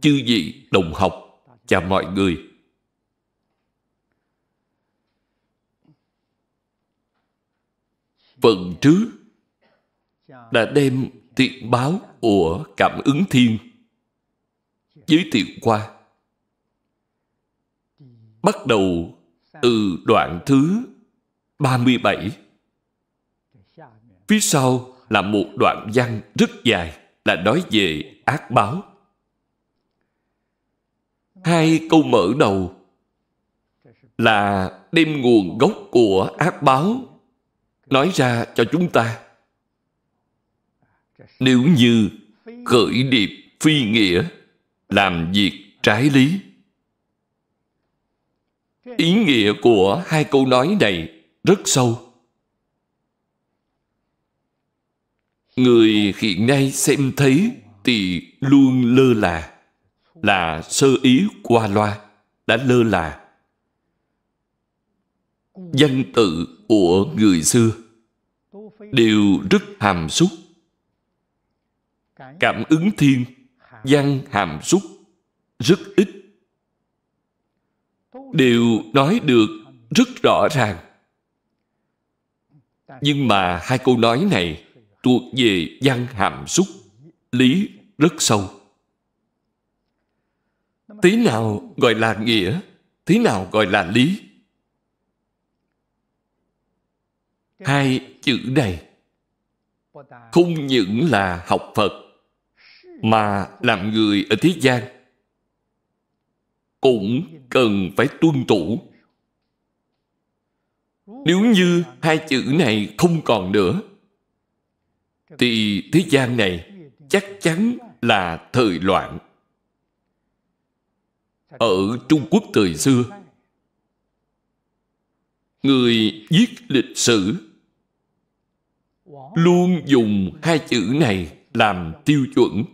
chư vị đồng học và mọi người phần trước đã đem thiện báo của cảm ứng thiên giới thiệu qua bắt đầu từ đoạn thứ 37 phía sau là một đoạn văn rất dài là nói về ác báo hai câu mở đầu là đem nguồn gốc của ác báo nói ra cho chúng ta nếu như khởi điệp phi nghĩa làm việc trái lý ý nghĩa của hai câu nói này rất sâu người hiện nay xem thấy thì luôn lơ là là sơ ý qua loa đã lơ là văn tự của người xưa đều rất hàm xúc cảm ứng thiên văn hàm xúc rất ít đều nói được rất rõ ràng nhưng mà hai câu nói này thuộc về văn hàm xúc lý rất sâu thế nào gọi là nghĩa thế nào gọi là lý hai chữ này không những là học phật mà làm người ở thế gian cũng cần phải tuân thủ nếu như hai chữ này không còn nữa thì thế gian này chắc chắn là thời loạn ở trung quốc thời xưa người viết lịch sử luôn dùng hai chữ này làm tiêu chuẩn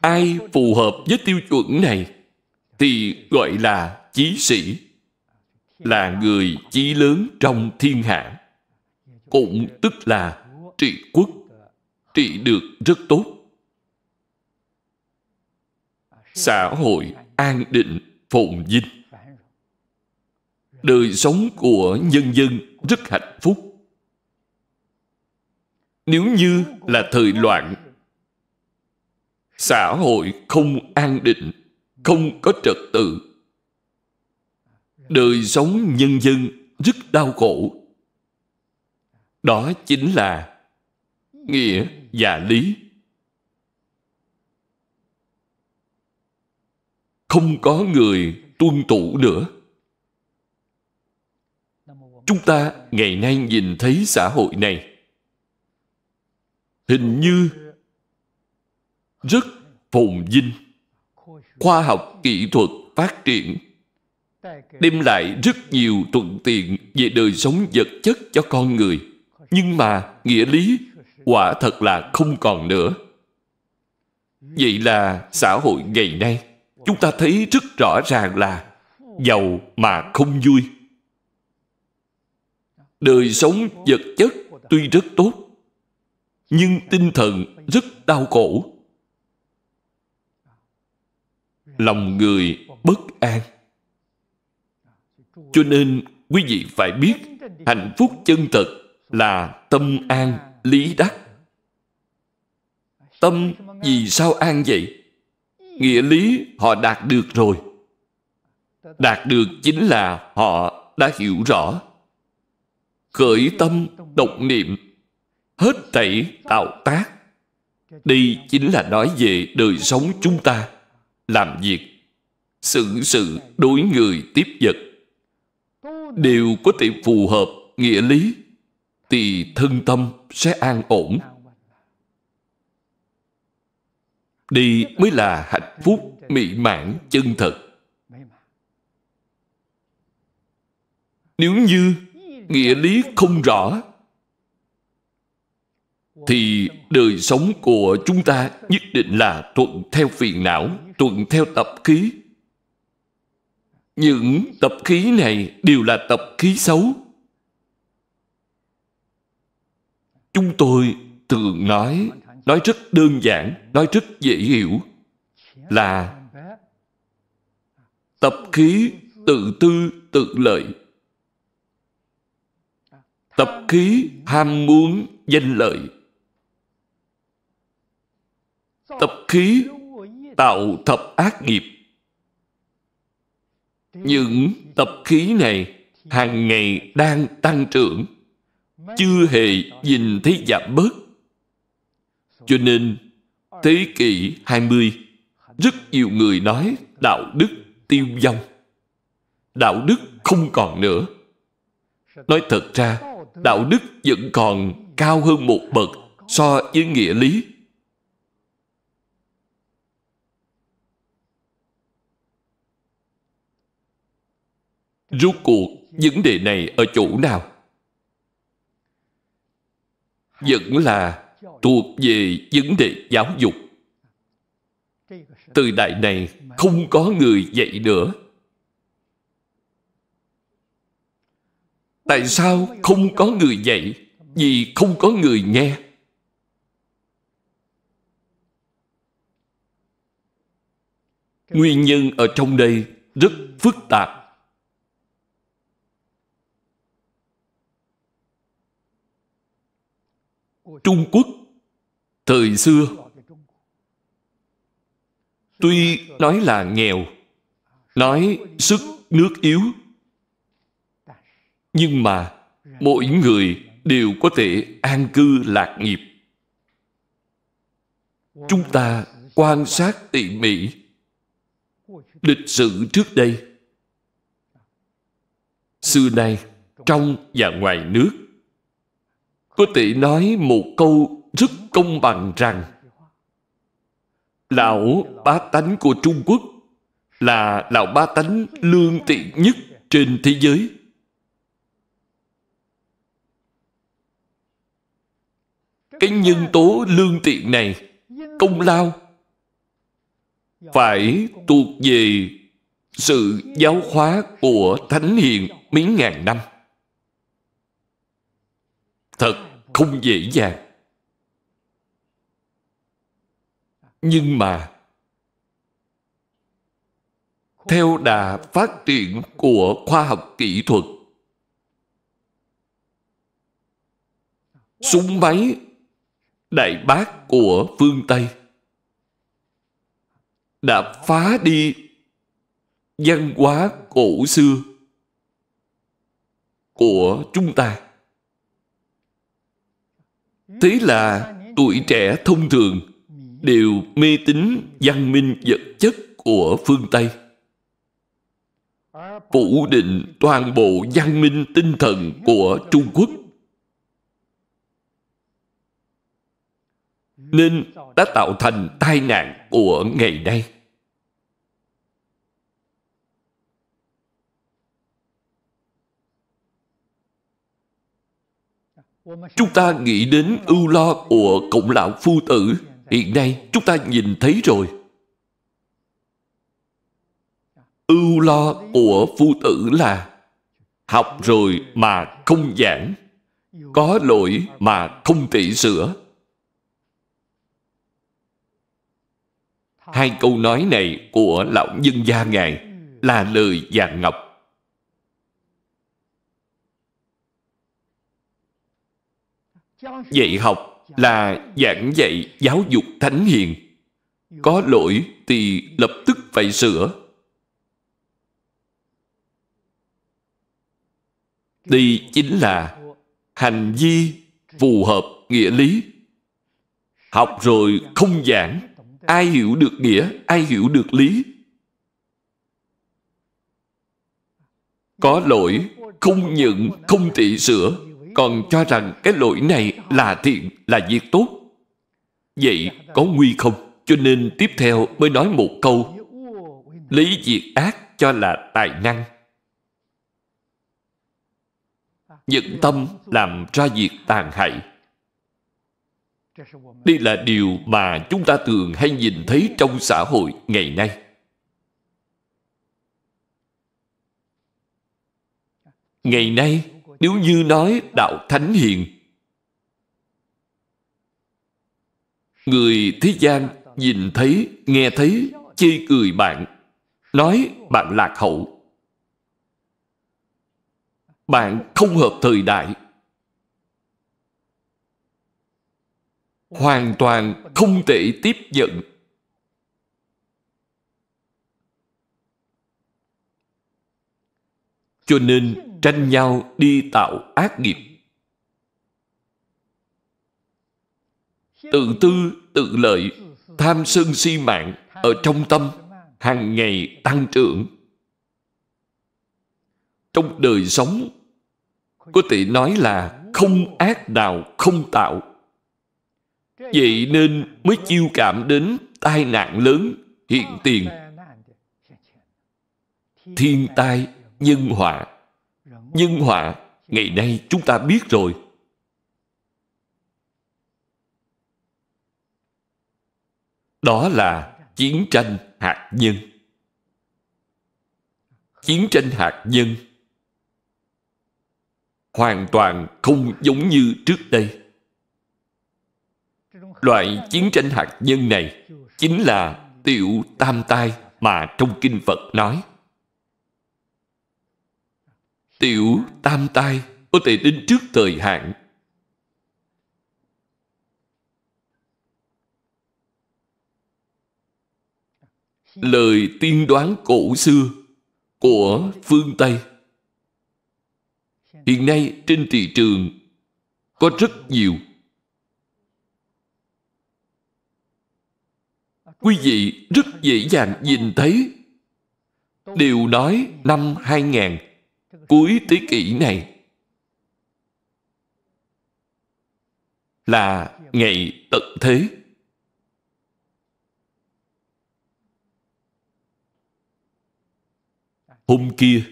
ai phù hợp với tiêu chuẩn này thì gọi là chí sĩ là người chí lớn trong thiên hạ cũng tức là trị quốc trị được rất tốt xã hội an định phồn vinh đời sống của nhân dân rất hạnh phúc nếu như là thời loạn xã hội không an định không có trật tự đời sống nhân dân rất đau khổ đó chính là nghĩa và lý không có người tuân thủ nữa chúng ta ngày nay nhìn thấy xã hội này hình như rất phồn vinh khoa học kỹ thuật phát triển đem lại rất nhiều thuận tiện về đời sống vật chất cho con người nhưng mà nghĩa lý quả thật là không còn nữa vậy là xã hội ngày nay chúng ta thấy rất rõ ràng là giàu mà không vui đời sống vật chất tuy rất tốt nhưng tinh thần rất đau khổ lòng người bất an cho nên quý vị phải biết hạnh phúc chân thật là tâm an lý đắc tâm vì sao an vậy nghĩa lý họ đạt được rồi đạt được chính là họ đã hiểu rõ khởi tâm động niệm hết tẩy tạo tác đây chính là nói về đời sống chúng ta làm việc xử sự đối người tiếp vật đều có thể phù hợp nghĩa lý thì thân tâm sẽ an ổn Đi mới là hạnh phúc mỹ mãn chân thật Nếu như nghĩa lý không rõ Thì đời sống của chúng ta nhất định là thuận theo phiền não, thuận theo tập khí. Những tập khí này đều là tập khí xấu. Chúng tôi thường nói nói rất đơn giản nói rất dễ hiểu là tập khí tự tư tự lợi tập khí ham muốn danh lợi tập khí tạo thập ác nghiệp những tập khí này hàng ngày đang tăng trưởng chưa hề nhìn thấy giảm bớt cho nên, thế kỷ 20, rất nhiều người nói đạo đức tiêu vong. Đạo đức không còn nữa. Nói thật ra, đạo đức vẫn còn cao hơn một bậc so với nghĩa lý. Rốt cuộc, vấn đề này ở chỗ nào? Vẫn là thuộc về vấn đề giáo dục từ đại này không có người dạy nữa tại sao không có người dạy vì không có người nghe nguyên nhân ở trong đây rất phức tạp trung quốc thời xưa tuy nói là nghèo nói sức nước yếu nhưng mà mỗi người đều có thể an cư lạc nghiệp chúng ta quan sát tỉ mỉ lịch sử trước đây xưa nay trong và ngoài nước có thể nói một câu rất công bằng rằng lão bá tánh của Trung Quốc là lão bá tánh lương tiện nhất trên thế giới. Cái nhân tố lương tiện này, công lao, phải thuộc về sự giáo hóa của Thánh Hiền mấy ngàn năm. Thật không dễ dàng. nhưng mà theo đà phát triển của khoa học kỹ thuật súng máy đại bác của phương tây đã phá đi văn hóa cổ xưa của chúng ta thế là tuổi trẻ thông thường đều mê tín văn minh vật chất của phương Tây. Phủ định toàn bộ văn minh tinh thần của Trung Quốc. Nên đã tạo thành tai nạn của ngày nay. chúng ta nghĩ đến ưu lo của cộng lão phu tử Dạ. hiện nay chúng ta nhìn thấy rồi ưu lo của phu tử là học rồi mà không giảng có lỗi mà không tỉ sửa hai câu nói này của lão nhân gia ngài là lời vàng ngọc dạy học là giảng dạy giáo dục thánh hiền. Có lỗi thì lập tức phải sửa. Đây chính là hành vi phù hợp nghĩa lý. Học rồi không giảng, ai hiểu được nghĩa, ai hiểu được lý. Có lỗi, không nhận, không tị sửa, còn cho rằng cái lỗi này là thiện, là việc tốt. Vậy có nguy không? Cho nên tiếp theo mới nói một câu Lấy việc ác cho là tài năng. Nhẫn tâm làm ra việc tàn hại. Đây là điều mà chúng ta thường hay nhìn thấy trong xã hội ngày nay. Ngày nay, nếu như nói đạo thánh hiền người thế gian nhìn thấy nghe thấy chê cười bạn nói bạn lạc hậu bạn không hợp thời đại hoàn toàn không thể tiếp nhận cho nên tranh nhau đi tạo ác nghiệp tự tư tự lợi tham sân si mạng ở trong tâm hàng ngày tăng trưởng trong đời sống có thể nói là không ác nào không tạo vậy nên mới chiêu cảm đến tai nạn lớn hiện tiền thiên tai nhân họa nhân họa ngày nay chúng ta biết rồi đó là chiến tranh hạt nhân chiến tranh hạt nhân hoàn toàn không giống như trước đây loại chiến tranh hạt nhân này chính là tiểu tam tai mà trong kinh phật nói Tiểu tam tai có thể đến trước thời hạn. Lời tiên đoán cổ xưa của phương Tây Hiện nay trên thị trường có rất nhiều quý vị rất dễ dàng nhìn thấy đều nói năm 2000 cuối thế kỷ này là ngày tận thế hôm kia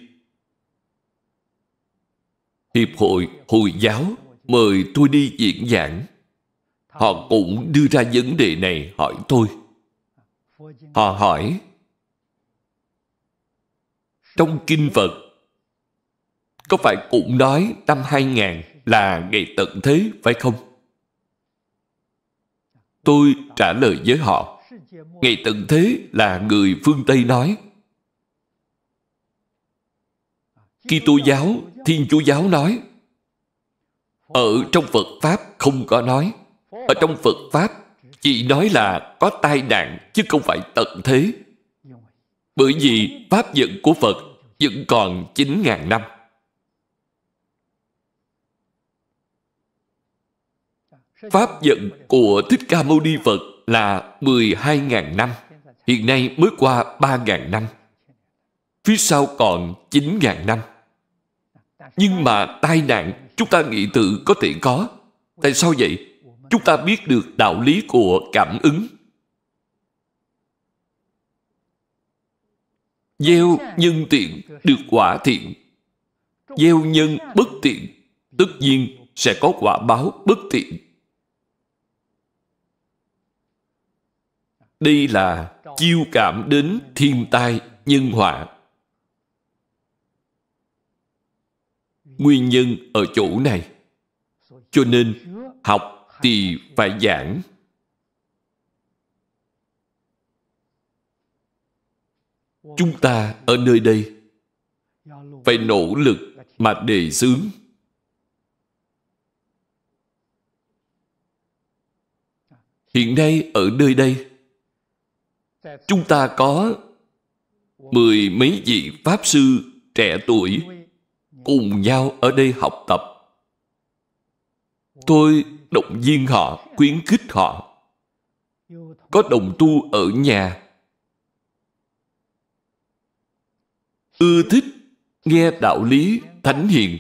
hiệp hội hồi giáo mời tôi đi diễn giảng họ cũng đưa ra vấn đề này hỏi tôi họ hỏi trong kinh phật có phải cũng nói năm 2000 là ngày tận thế phải không? Tôi trả lời với họ Ngày tận thế là người phương Tây nói Khi tu giáo, Thiên Chúa giáo nói Ở trong Phật Pháp không có nói Ở trong Phật Pháp chỉ nói là có tai nạn chứ không phải tận thế bởi vì Pháp dựng của Phật vẫn còn 9.000 năm. Pháp vận của Thích Ca Mâu Ni Phật là 12.000 năm. Hiện nay mới qua 3.000 năm. Phía sau còn 9.000 năm. Nhưng mà tai nạn chúng ta nghĩ tự có thể có. Tại sao vậy? Chúng ta biết được đạo lý của cảm ứng. Gieo nhân tiện được quả thiện. Gieo nhân bất tiện tất nhiên sẽ có quả báo bất tiện Đây là chiêu cảm đến thiên tai, nhân họa. Nguyên nhân ở chỗ này. Cho nên, học thì phải giảng. Chúng ta ở nơi đây phải nỗ lực mà đề xướng hiện nay ở nơi đây chúng ta có mười mấy vị pháp sư trẻ tuổi cùng nhau ở đây học tập tôi động viên họ khuyến khích họ có đồng tu ở nhà ưa thích nghe đạo lý thánh hiền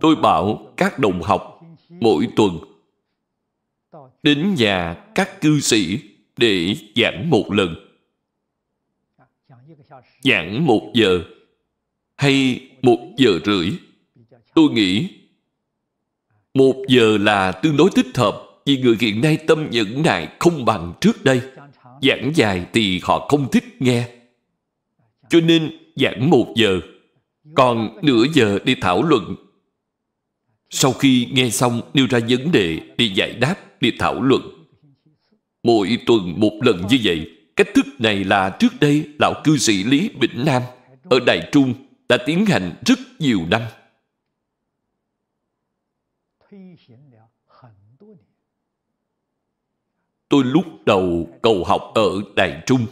tôi bảo các đồng học mỗi tuần đến nhà các cư sĩ để giảng một lần giảng một giờ hay một giờ rưỡi tôi nghĩ một giờ là tương đối thích hợp vì người hiện nay tâm nhẫn nại không bằng trước đây giảng dài thì họ không thích nghe cho nên giảng một giờ còn nửa giờ đi thảo luận sau khi nghe xong nêu ra vấn đề đi giải đáp đi thảo luận Mỗi tuần một lần như vậy, cách thức này là trước đây lão cư sĩ Lý Bỉnh Nam ở Đài Trung đã tiến hành rất nhiều năm. Tôi lúc đầu cầu học ở Đài Trung.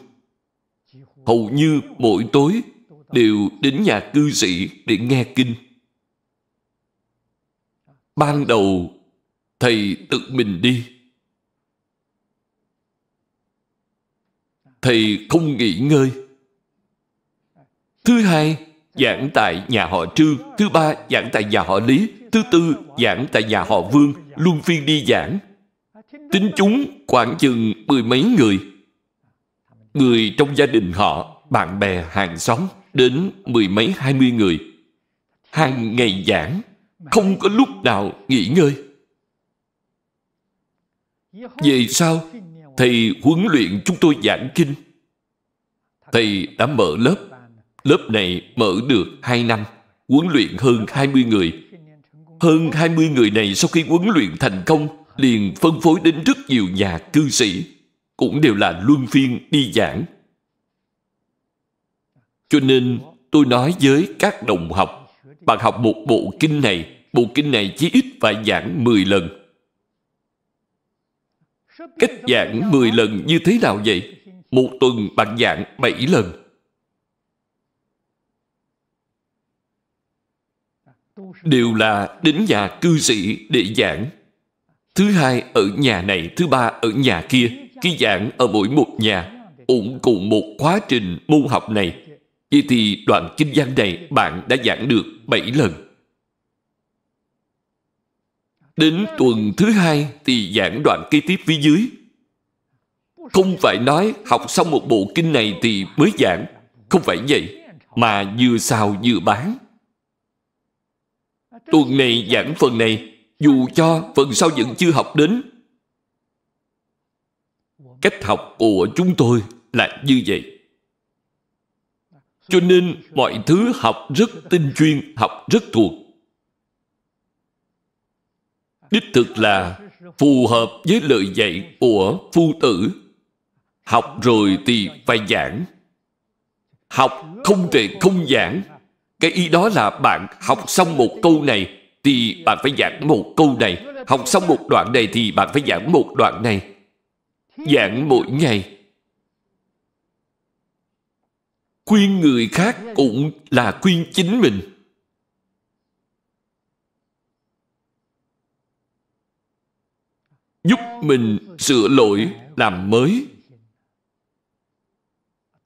Hầu như mỗi tối đều đến nhà cư sĩ để nghe kinh. Ban đầu, thầy tự mình đi thầy không nghỉ ngơi thứ hai giảng tại nhà họ trương thứ ba giảng tại nhà họ lý thứ tư giảng tại nhà họ vương Luôn phiên đi giảng tính chúng khoảng chừng mười mấy người người trong gia đình họ bạn bè hàng xóm đến mười mấy hai mươi người hàng ngày giảng không có lúc nào nghỉ ngơi về sau thầy huấn luyện chúng tôi giảng kinh thầy đã mở lớp lớp này mở được 2 năm huấn luyện hơn 20 người hơn 20 người này sau khi huấn luyện thành công liền phân phối đến rất nhiều nhà cư sĩ cũng đều là luân phiên đi giảng cho nên tôi nói với các đồng học bạn học một bộ kinh này bộ kinh này chỉ ít phải giảng 10 lần Cách giảng 10 lần như thế nào vậy? Một tuần bạn giảng 7 lần. Đều là đến nhà cư sĩ để giảng. Thứ hai ở nhà này, thứ ba ở nhà kia. Khi giảng ở mỗi một nhà, ủng cùng một quá trình môn học này. Vậy thì đoạn kinh văn này bạn đã giảng được 7 lần. Đến tuần thứ hai thì giảng đoạn kế tiếp phía dưới. Không phải nói học xong một bộ kinh này thì mới giảng. Không phải vậy. Mà vừa xào vừa bán. Tuần này giảng phần này, dù cho phần sau vẫn chưa học đến. Cách học của chúng tôi là như vậy. Cho nên mọi thứ học rất tinh chuyên, học rất thuộc đích thực là phù hợp với lời dạy của phu tử học rồi thì phải giảng học không thể không giảng cái ý đó là bạn học xong một câu này thì bạn phải giảng một câu này học xong một đoạn này thì bạn phải giảng một đoạn này giảng mỗi ngày khuyên người khác cũng là khuyên chính mình giúp mình sửa lỗi làm mới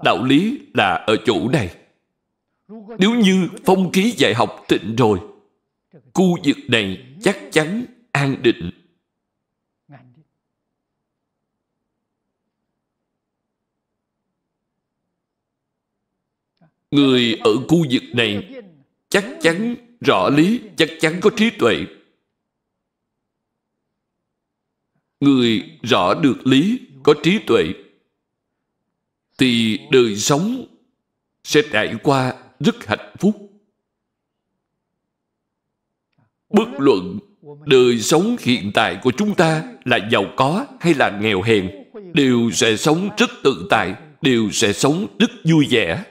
đạo lý là ở chỗ này nếu như phong khí dạy học tịnh rồi khu vực này chắc chắn an định người ở khu vực này chắc chắn rõ lý chắc chắn có trí tuệ người rõ được lý có trí tuệ thì đời sống sẽ trải qua rất hạnh phúc bất luận đời sống hiện tại của chúng ta là giàu có hay là nghèo hèn đều sẽ sống rất tự tại đều sẽ sống rất vui vẻ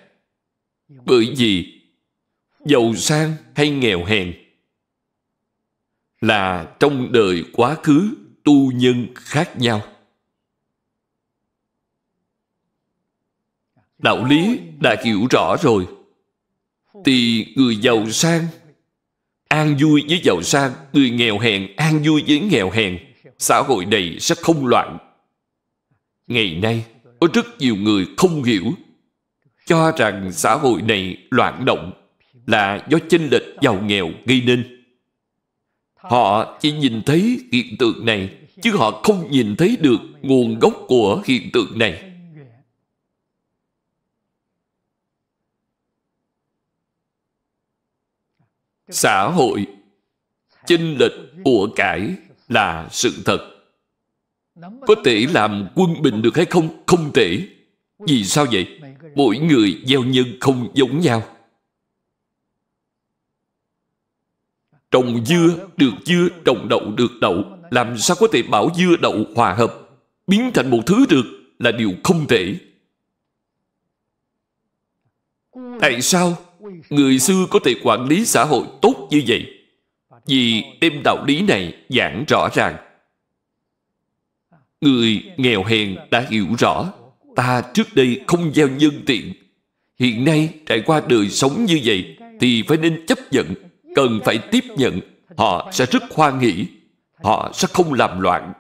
bởi vì giàu sang hay nghèo hèn là trong đời quá khứ tu nhân khác nhau đạo lý đã hiểu rõ rồi thì người giàu sang an vui với giàu sang người nghèo hèn an vui với nghèo hèn xã hội này sẽ không loạn ngày nay có rất nhiều người không hiểu cho rằng xã hội này loạn động là do chênh lệch giàu nghèo gây nên Họ chỉ nhìn thấy hiện tượng này, chứ họ không nhìn thấy được nguồn gốc của hiện tượng này. Xã hội chênh lệch của cải là sự thật. Có thể làm quân bình được hay không? Không thể. Vì sao vậy? Mỗi người gieo nhân không giống nhau. Trồng dưa được dưa, trồng đậu được đậu. Làm sao có thể bảo dưa đậu hòa hợp, biến thành một thứ được là điều không thể. Tại sao người xưa có thể quản lý xã hội tốt như vậy? Vì đem đạo lý này giảng rõ ràng. Người nghèo hèn đã hiểu rõ ta trước đây không gieo nhân tiện. Hiện nay trải qua đời sống như vậy thì phải nên chấp nhận cần phải tiếp nhận họ sẽ rất hoan hỷ họ sẽ không làm loạn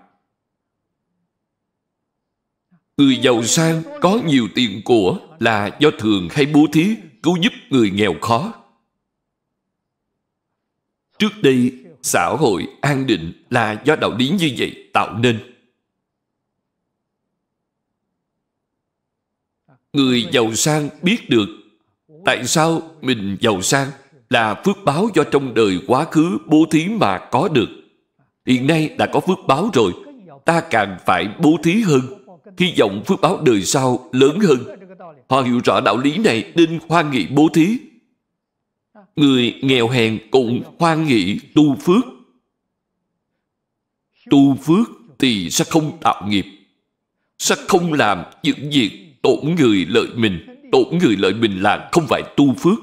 người giàu sang có nhiều tiền của là do thường hay bố thí cứu giúp người nghèo khó trước đây xã hội an định là do đạo lý như vậy tạo nên người giàu sang biết được tại sao mình giàu sang là phước báo do trong đời quá khứ bố thí mà có được. Hiện nay đã có phước báo rồi, ta càng phải bố thí hơn. Hy vọng phước báo đời sau lớn hơn. Họ hiểu rõ đạo lý này nên hoan nghị bố thí. Người nghèo hèn cũng hoan nghị tu phước. Tu phước thì sẽ không tạo nghiệp, sẽ không làm những việc tổn người lợi mình. Tổn người lợi mình là không phải tu phước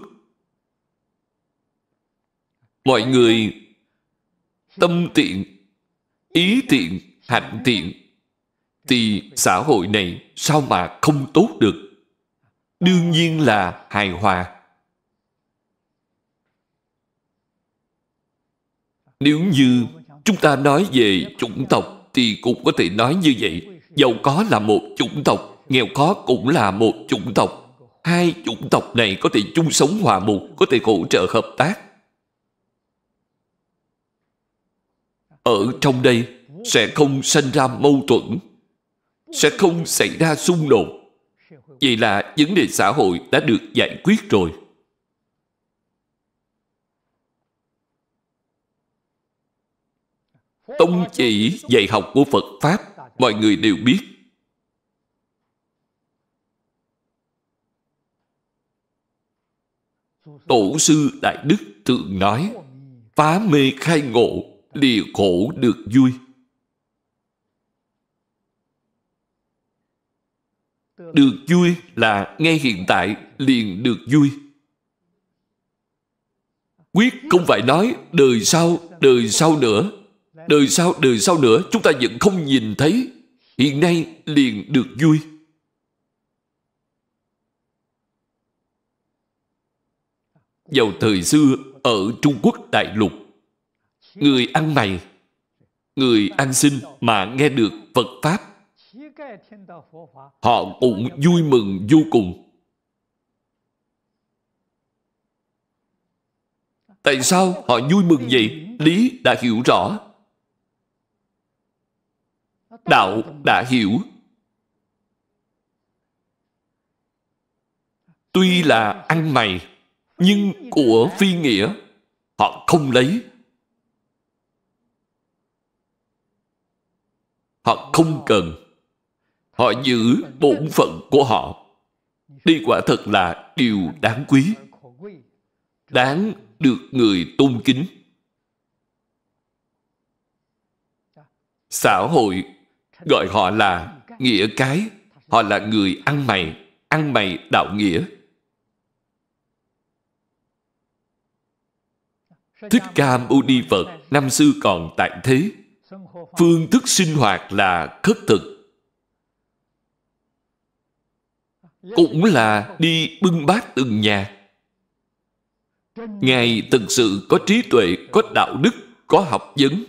mọi người tâm tiện ý tiện hạnh tiện thì xã hội này sao mà không tốt được đương nhiên là hài hòa nếu như chúng ta nói về chủng tộc thì cũng có thể nói như vậy giàu có là một chủng tộc nghèo khó cũng là một chủng tộc hai chủng tộc này có thể chung sống hòa mục có thể hỗ trợ hợp tác ở trong đây sẽ không sinh ra mâu thuẫn sẽ không xảy ra xung đột vậy là vấn đề xã hội đã được giải quyết rồi tông chỉ dạy học của phật pháp mọi người đều biết tổ sư đại đức thường nói phá mê khai ngộ lìa khổ được vui được vui là ngay hiện tại liền được vui quyết không phải nói đời sau đời sau nữa đời sau đời sau nữa chúng ta vẫn không nhìn thấy hiện nay liền được vui vào thời xưa ở trung quốc đại lục người ăn mày người ăn xin mà nghe được phật pháp họ cũng vui mừng vô cùng tại sao họ vui mừng vậy lý đã hiểu rõ đạo đã hiểu tuy là ăn mày nhưng của phi nghĩa họ không lấy Họ không cần. Họ giữ bổn phận của họ. Đây quả thật là điều đáng quý. Đáng được người tôn kính. Xã hội gọi họ là nghĩa cái. Họ là người ăn mày, ăn mày đạo nghĩa. Thích Ca Mâu Ni Phật năm xưa còn tại thế phương thức sinh hoạt là khất thực cũng là đi bưng bát từng nhà ngài thực sự có trí tuệ có đạo đức có học vấn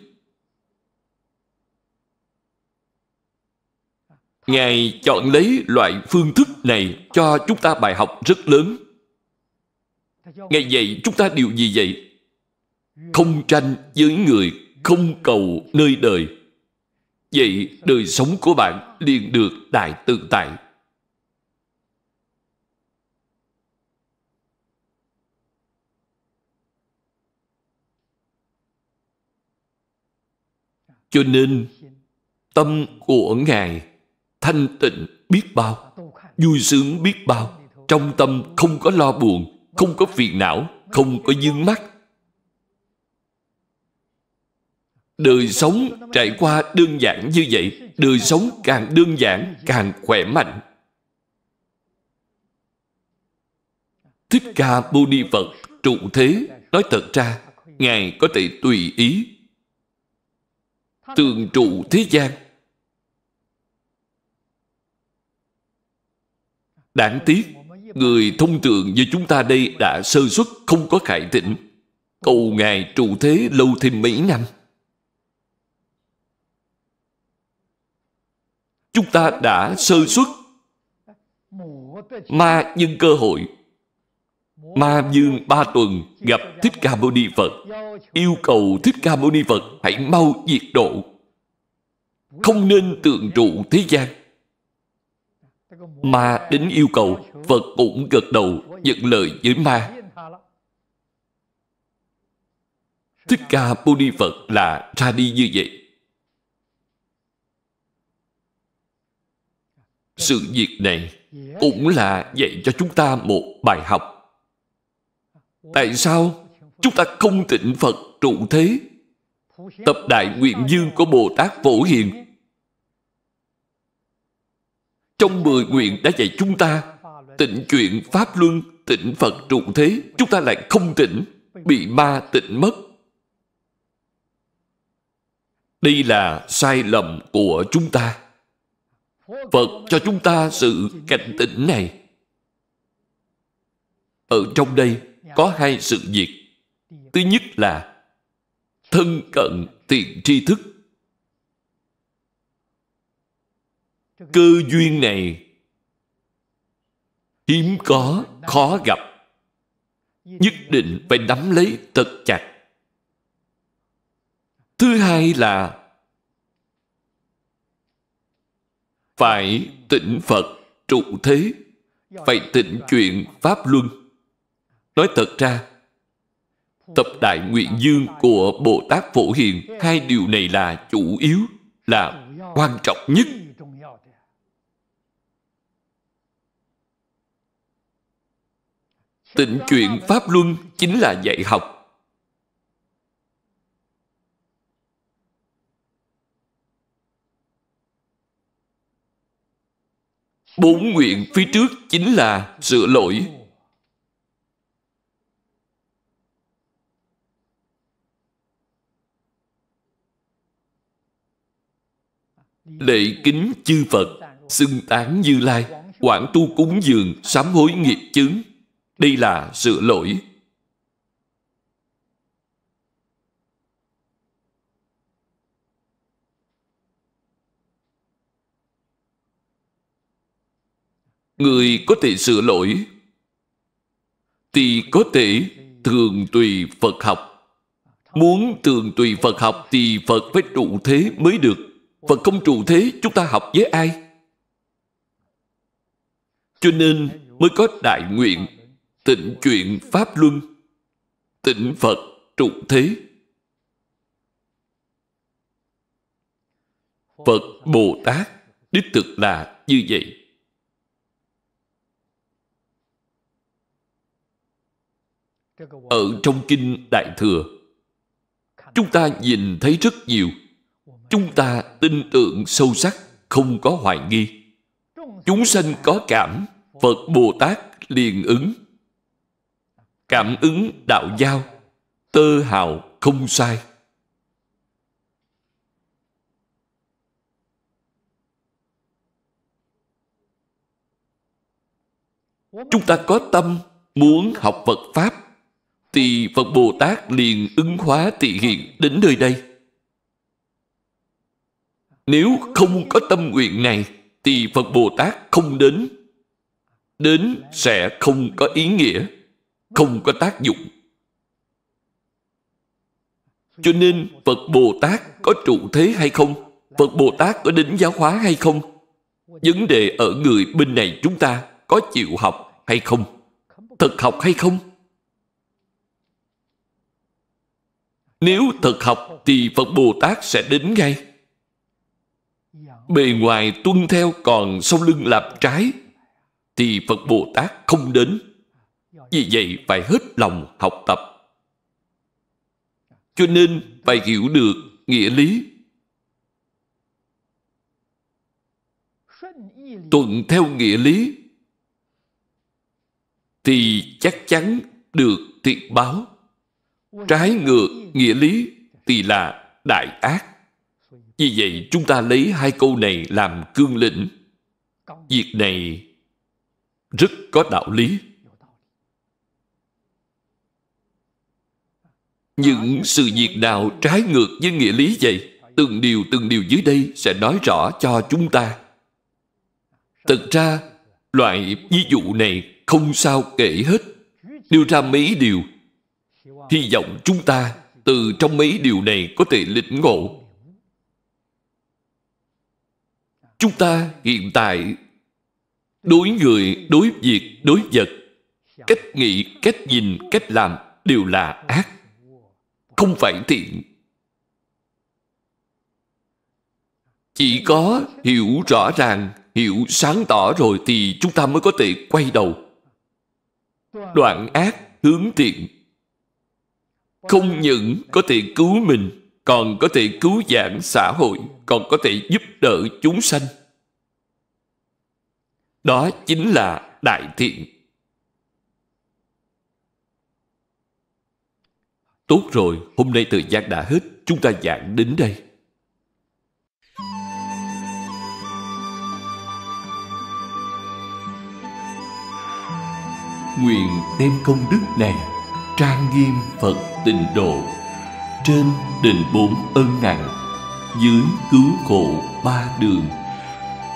ngài chọn lấy loại phương thức này cho chúng ta bài học rất lớn ngài dạy chúng ta điều gì vậy không tranh với người không cầu nơi đời. Vậy đời sống của bạn liền được đại tự tại. Cho nên tâm của Ngài thanh tịnh biết bao, vui sướng biết bao. Trong tâm không có lo buồn, không có phiền não, không có dương mắt, Đời sống trải qua đơn giản như vậy Đời sống càng đơn giản càng khỏe mạnh Thích Ca Mâu Ni Phật trụ thế Nói thật ra Ngài có thể tùy ý Tường trụ thế gian Đáng tiếc Người thông thường như chúng ta đây đã sơ xuất không có khải tỉnh Cầu Ngài trụ thế lâu thêm mấy năm chúng ta đã sơ xuất ma nhân cơ hội ma dương ba tuần gặp thích ca mâu ni phật yêu cầu thích ca mâu ni phật hãy mau diệt độ không nên tượng trụ thế gian ma đến yêu cầu phật cũng gật đầu nhận lời với ma thích ca mâu ni phật là ra đi như vậy sự việc này cũng là dạy cho chúng ta một bài học tại sao chúng ta không tịnh phật trụ thế tập đại nguyện dương của bồ tát phổ hiền trong mười nguyện đã dạy chúng ta tịnh chuyện pháp luân tịnh phật trụ thế chúng ta lại không tịnh, bị ma tịnh mất đây là sai lầm của chúng ta Phật cho chúng ta sự cảnh tỉnh này. Ở trong đây có hai sự việc. Thứ nhất là thân cận tiện tri thức. Cơ duyên này hiếm có, khó gặp. Nhất định phải nắm lấy thật chặt. Thứ hai là phải tịnh phật trụ thế phải tịnh chuyện pháp luân nói thật ra tập đại nguyện dương của bồ tát phổ hiền hai điều này là chủ yếu là quan trọng nhất tịnh chuyện pháp luân chính là dạy học Bốn nguyện phía trước chính là sửa lỗi. Lễ kính chư Phật, xưng tán Như Lai, quảng tu cúng dường, sám hối nghiệp chứng. Đây là sửa lỗi. Người có thể sửa lỗi Thì có thể thường tùy Phật học Muốn thường tùy Phật học Thì Phật phải trụ thế mới được Phật không trụ thế chúng ta học với ai Cho nên mới có đại nguyện Tịnh chuyện Pháp Luân Tịnh Phật trụ thế Phật Bồ Tát đích thực là như vậy ở trong kinh đại thừa chúng ta nhìn thấy rất nhiều chúng ta tin tưởng sâu sắc không có hoài nghi chúng sanh có cảm phật bồ tát liền ứng cảm ứng đạo giao tơ hào không sai chúng ta có tâm muốn học phật pháp thì Phật Bồ Tát liền ứng hóa tỳ hiện đến nơi đây. Nếu không có tâm nguyện này, thì Phật Bồ Tát không đến. Đến sẽ không có ý nghĩa, không có tác dụng. Cho nên Phật Bồ Tát có trụ thế hay không? Phật Bồ Tát có đến giáo hóa hay không? Vấn đề ở người bên này chúng ta có chịu học hay không? Thật học hay không? Nếu thật học thì Phật Bồ Tát sẽ đến ngay. Bề ngoài tuân theo còn sau lưng làm trái thì Phật Bồ Tát không đến. Vì vậy phải hết lòng học tập. Cho nên phải hiểu được nghĩa lý. Tuần theo nghĩa lý thì chắc chắn được thiện báo trái ngược nghĩa lý thì là đại ác vì vậy chúng ta lấy hai câu này làm cương lĩnh việc này rất có đạo lý những sự việc nào trái ngược với nghĩa lý vậy từng điều từng điều dưới đây sẽ nói rõ cho chúng ta thực ra loại ví dụ này không sao kể hết nêu ra mấy điều Hy vọng chúng ta từ trong mấy điều này có thể lĩnh ngộ. Chúng ta hiện tại đối người, đối việc, đối vật, cách nghĩ, cách nhìn, cách làm đều là ác, không phải thiện. Chỉ có hiểu rõ ràng, hiểu sáng tỏ rồi thì chúng ta mới có thể quay đầu. Đoạn ác hướng thiện không những có thể cứu mình còn có thể cứu giảng xã hội còn có thể giúp đỡ chúng sanh đó chính là đại thiện tốt rồi hôm nay thời gian đã hết chúng ta giảng đến đây nguyện đem công đức này trang nghiêm Phật tịnh độ trên đền bốn ân nặng dưới cứu khổ ba đường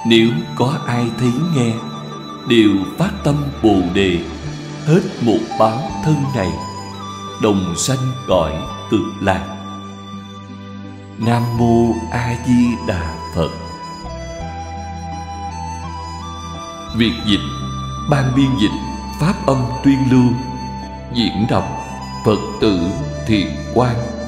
nếu có ai thấy nghe đều phát tâm bồ đề hết một báo thân này đồng sanh cõi cực lạc nam mô a di đà phật việc dịch ban biên dịch pháp âm tuyên lưu Diễn đọc Phật tử Thiền Quang